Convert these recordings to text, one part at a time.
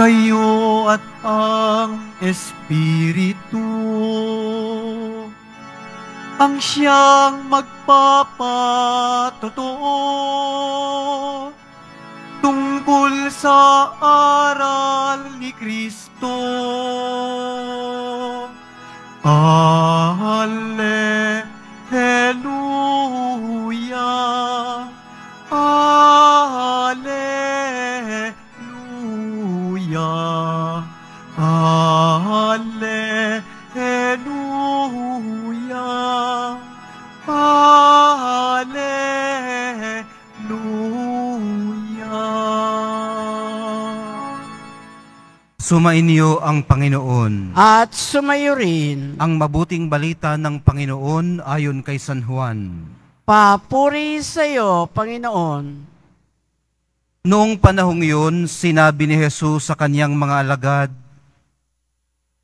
kayo at ang Espiritu, ang siyang magpapatotoo tungkol sa aral ni Kristo. Alleluia, Alleluia, Alleluia. Sumainyo ang Panginoon. At sumayo rin. Ang mabuting balita ng Panginoon ayon kay San Juan. Papuri sa iyo, Panginoon. Noong panahong yun, sinabi ni Jesus sa kanyang mga alagad,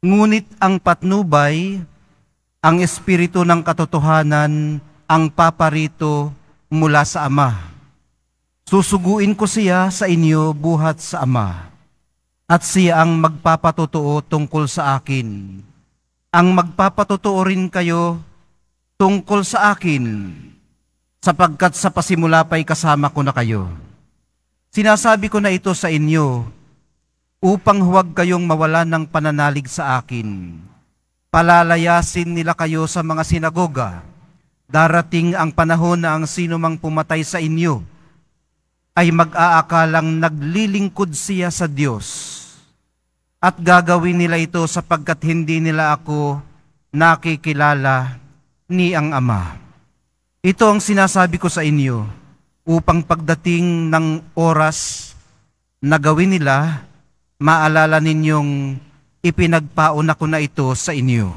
Ngunit ang patnubay, ang espiritu ng katotohanan, ang paparito mula sa Ama. Susuguin ko siya sa inyo buhat sa Ama, at siya ang magpapatotoo tungkol sa akin. Ang magpapatotoo rin kayo tungkol sa akin, sapagkat sa pasimula pa'y kasama ko na kayo.'" Sinasabi ko na ito sa inyo upang huwag kayong mawala ng pananalig sa akin. Palalayasin nila kayo sa mga sinagoga. Darating ang panahon na ang sinumang pumatay sa inyo ay mag-aakalang naglilingkod siya sa Diyos at gagawin nila ito sapagkat hindi nila ako nakikilala ni ang Ama. Ito ang sinasabi ko sa inyo upang pagdating ng oras na gawin nila, maalala ninyong ipinagpauna ko na ito sa inyo.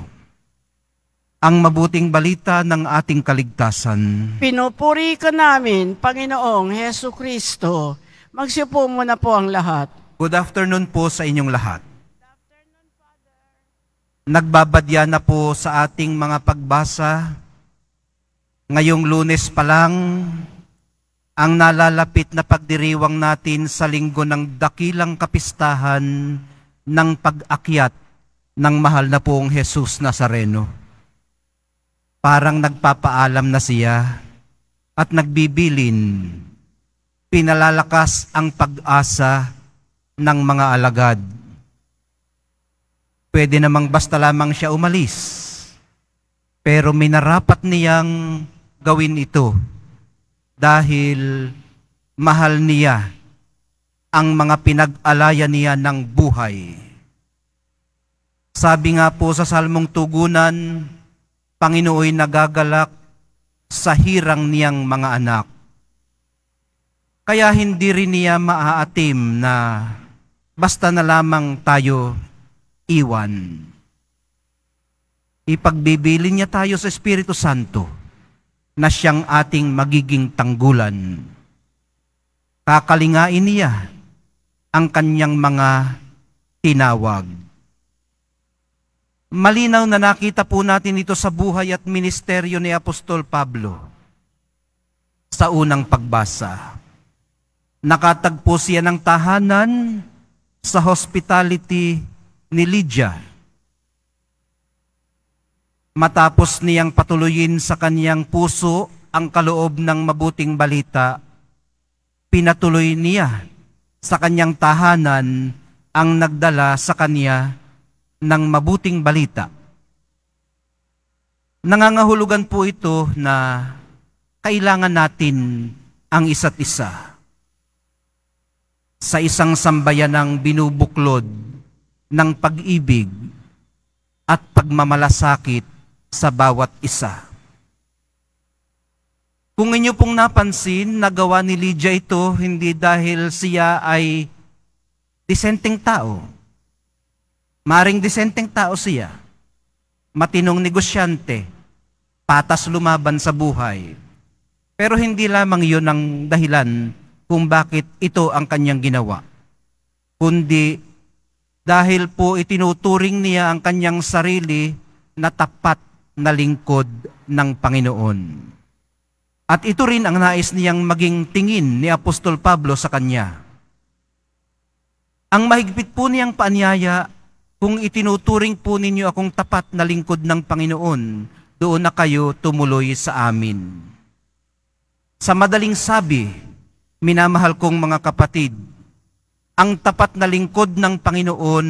Ang mabuting balita ng ating kaligtasan. Pinupuri ka namin, Panginoong Heso Kristo. Magsipo muna po ang lahat. Good afternoon po sa inyong lahat. Nagbabadya na po sa ating mga pagbasa. Ngayong lunes pa lang, ang nalalapit na pagdiriwang natin sa linggo ng dakilang kapistahan ng pag-akyat ng mahal na poong Jesus Nazareno. Parang nagpapaalam na siya at nagbibilin, pinalalakas ang pag-asa ng mga alagad. Pwede namang basta lamang siya umalis, pero minarapat niyang gawin ito dahil mahal niya ang mga pinag-alaya niya ng buhay. Sabi nga po sa Salmong Tugunan, Panginoon nagagalak sa hirang niyang mga anak. Kaya hindi rin niya maaatim na basta na lamang tayo iwan. Ipagbibili niya tayo sa Espiritu Santo na siyang ating magiging tanggulan. Kakalingain niya ang kanyang mga tinawag. Malinaw na nakita po natin ito sa buhay at ministeryo ni Apostol Pablo sa unang pagbasa. Nakatagpo siya ng tahanan sa hospitality ni Lydia matapos niyang patuloyin sa kaniyang puso ang kaloob ng mabuting balita, pinatuloy niya sa kaniyang tahanan ang nagdala sa kaniya ng mabuting balita. Nangangahulugan po ito na kailangan natin ang isa't isa. Sa isang sambayan ng binubuklod ng pag-ibig at pagmamalasakit sa bawat isa. Kung inyo pong napansin, nagawa ni Lydia ito hindi dahil siya ay disenteng tao. Maring disenteng tao siya. Matinong negosyante. Patas lumaban sa buhay. Pero hindi lamang yon ang dahilan kung bakit ito ang kanyang ginawa. Kundi dahil po itinuturing niya ang kanyang sarili na tapat na lingkod ng Panginoon. At ito rin ang nais niyang maging tingin ni Apostol Pablo sa kanya. Ang mahigpit po niyang paanyaya, kung itinuturing po ninyo akong tapat na lingkod ng Panginoon, doon na kayo tumuloy sa amin. Sa madaling sabi, minamahal kong mga kapatid, ang tapat na lingkod ng Panginoon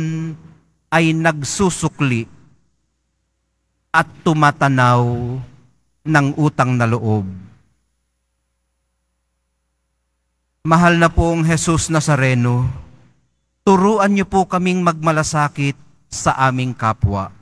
ay nagsusukli at tumatanaw ng utang na loob. Mahal na pong Jesus Nazareno, turuan niyo po kaming magmalasakit sa aming kapwa